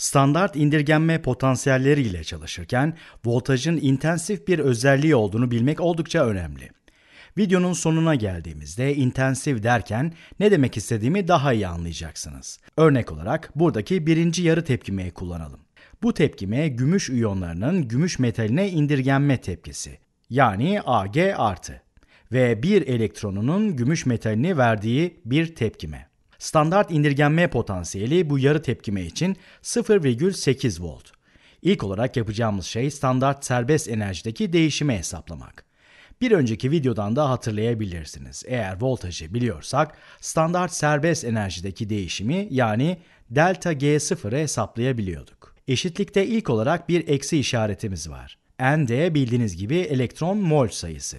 standart indirgenme potansiyelleriyle çalışırken voltajın intensif bir özelliği olduğunu bilmek oldukça önemli. Videonun sonuna geldiğimizde intensif derken ne demek istediğimi daha iyi anlayacaksınız. Örnek olarak buradaki birinci yarı tepkimeyi kullanalım. Bu tepkime gümüş iyonlarının gümüş metaline indirgenme tepkisi yani Ag artı ve bir elektronunun gümüş metalini verdiği bir tepkime. Standart indirgenme potansiyeli bu yarı tepkime için 0,8 volt. İlk olarak yapacağımız şey standart serbest enerjideki değişimi hesaplamak. Bir önceki videodan da hatırlayabilirsiniz. Eğer voltajı biliyorsak standart serbest enerjideki değişimi yani delta G0'ı hesaplayabiliyorduk. Eşitlikte ilk olarak bir eksi işaretimiz var. N de bildiğiniz gibi elektron mol sayısı.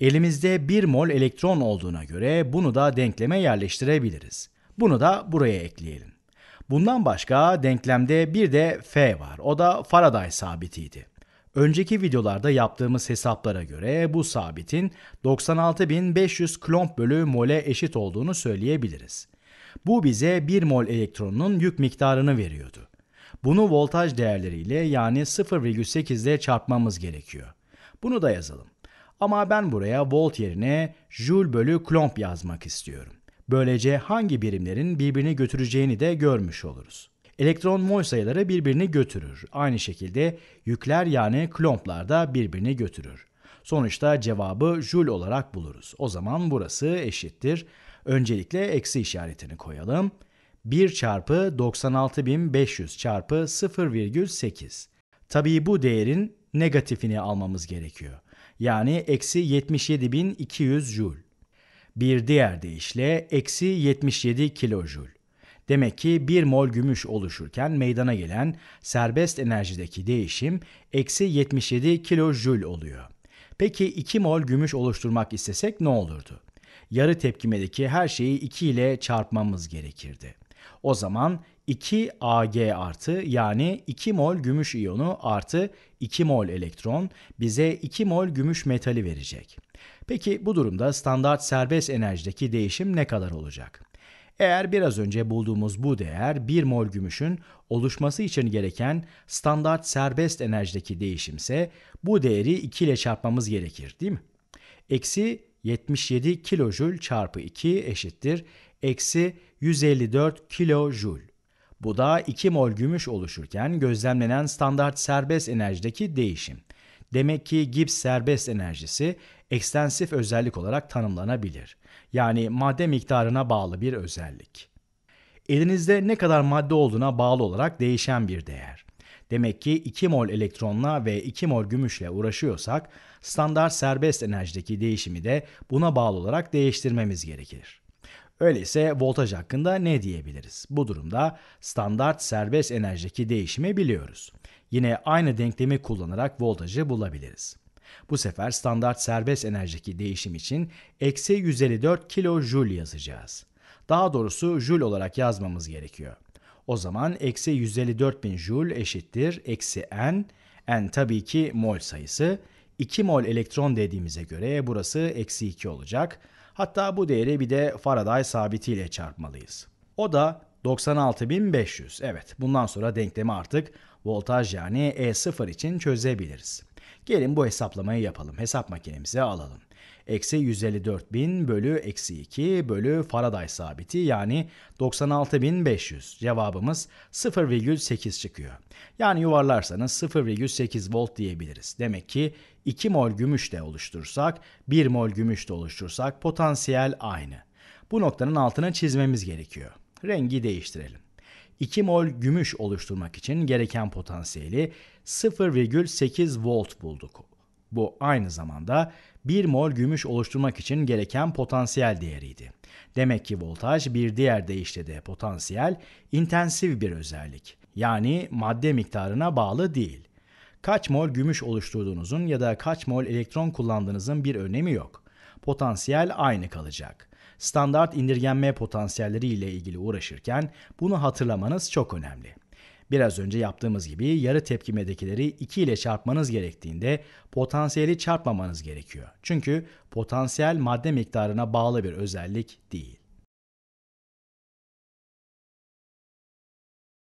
Elimizde 1 mol elektron olduğuna göre bunu da denkleme yerleştirebiliriz. Bunu da buraya ekleyelim. Bundan başka denklemde bir de F var. O da Faraday sabitiydi. Önceki videolarda yaptığımız hesaplara göre bu sabitin 96.500 klomp bölü mole eşit olduğunu söyleyebiliriz. Bu bize 1 mol elektronunun yük miktarını veriyordu. Bunu voltaj değerleriyle yani 0,8 ile çarpmamız gerekiyor. Bunu da yazalım. Ama ben buraya volt yerine joule bölü klomp yazmak istiyorum. Böylece hangi birimlerin birbirini götüreceğini de görmüş oluruz. Elektron mol sayıları birbirini götürür. Aynı şekilde yükler yani klomplar da birbirini götürür. Sonuçta cevabı jül olarak buluruz. O zaman burası eşittir. Öncelikle eksi işaretini koyalım. 1 çarpı 96.500 çarpı 0,8. Tabii bu değerin negatifini almamız gerekiyor. Yani eksi 77.200 jül. Bir diğer deyişle eksi 77 kilojul. Demek ki 1 mol gümüş oluşurken meydana gelen serbest enerjideki değişim eksi 77 kilojul oluyor. Peki 2 mol gümüş oluşturmak istesek ne olurdu? Yarı tepkimedeki her şeyi 2 ile çarpmamız gerekirdi. O zaman 2 Ag artı yani 2 mol gümüş iyonu artı 2 mol elektron bize 2 mol gümüş metali verecek. Peki bu durumda standart serbest enerjideki değişim ne kadar olacak? Eğer biraz önce bulduğumuz bu değer 1 mol gümüşün oluşması için gereken standart serbest enerjideki değişimse bu değeri 2 ile çarpmamız gerekir değil mi? Eksi 77 kilojül çarpı 2 eşittir eksi 154 kilojul. Bu da 2 mol gümüş oluşurken gözlemlenen standart serbest enerjideki değişim. Demek ki Gibbs serbest enerjisi ekstensif özellik olarak tanımlanabilir. Yani madde miktarına bağlı bir özellik. Elinizde ne kadar madde olduğuna bağlı olarak değişen bir değer. Demek ki 2 mol elektronla ve 2 mol gümüşle uğraşıyorsak standart serbest enerjideki değişimi de buna bağlı olarak değiştirmemiz gerekir. Öyleyse voltaj hakkında ne diyebiliriz? Bu durumda standart serbest enerjideki değişimi biliyoruz. Yine aynı denklemi kullanarak voltajı bulabiliriz. Bu sefer standart serbest enerjideki değişim için eksi 154 kilojoule yazacağız. Daha doğrusu joule olarak yazmamız gerekiyor. O zaman eksi 154 bin joule eşittir eksi n, n tabii ki mol sayısı. 2 mol elektron dediğimize göre burası eksi 2 olacak. Hatta bu değeri bir de Faraday sabitiyle çarpmalıyız. O da 96500. Evet bundan sonra denklemi artık voltaj yani E0 için çözebiliriz. Gelin bu hesaplamayı yapalım. Hesap makinemize alalım. Eksi 154 bin bölü eksi 2 bölü Faraday sabiti yani 96.500 cevabımız 0,8 çıkıyor. Yani yuvarlarsanız 0,8 volt diyebiliriz. Demek ki 2 mol gümüş de oluştursak 1 mol gümüş de oluştursak potansiyel aynı. Bu noktanın altına çizmemiz gerekiyor. Rengi değiştirelim. 2 mol gümüş oluşturmak için gereken potansiyeli 0,8 volt bulduk. Bu aynı zamanda 1 mol gümüş oluşturmak için gereken potansiyel değeriydi. Demek ki voltaj bir diğer deyişle de potansiyel intensif bir özellik. Yani madde miktarına bağlı değil. Kaç mol gümüş oluşturduğunuzun ya da kaç mol elektron kullandığınızın bir önemi yok. Potansiyel aynı kalacak. Standart indirgenme potansiyelleri ile ilgili uğraşırken bunu hatırlamanız çok önemli. Biraz önce yaptığımız gibi yarı tepkimedekileri 2 ile çarpmanız gerektiğinde potansiyeli çarpmamanız gerekiyor. Çünkü potansiyel madde miktarına bağlı bir özellik değil.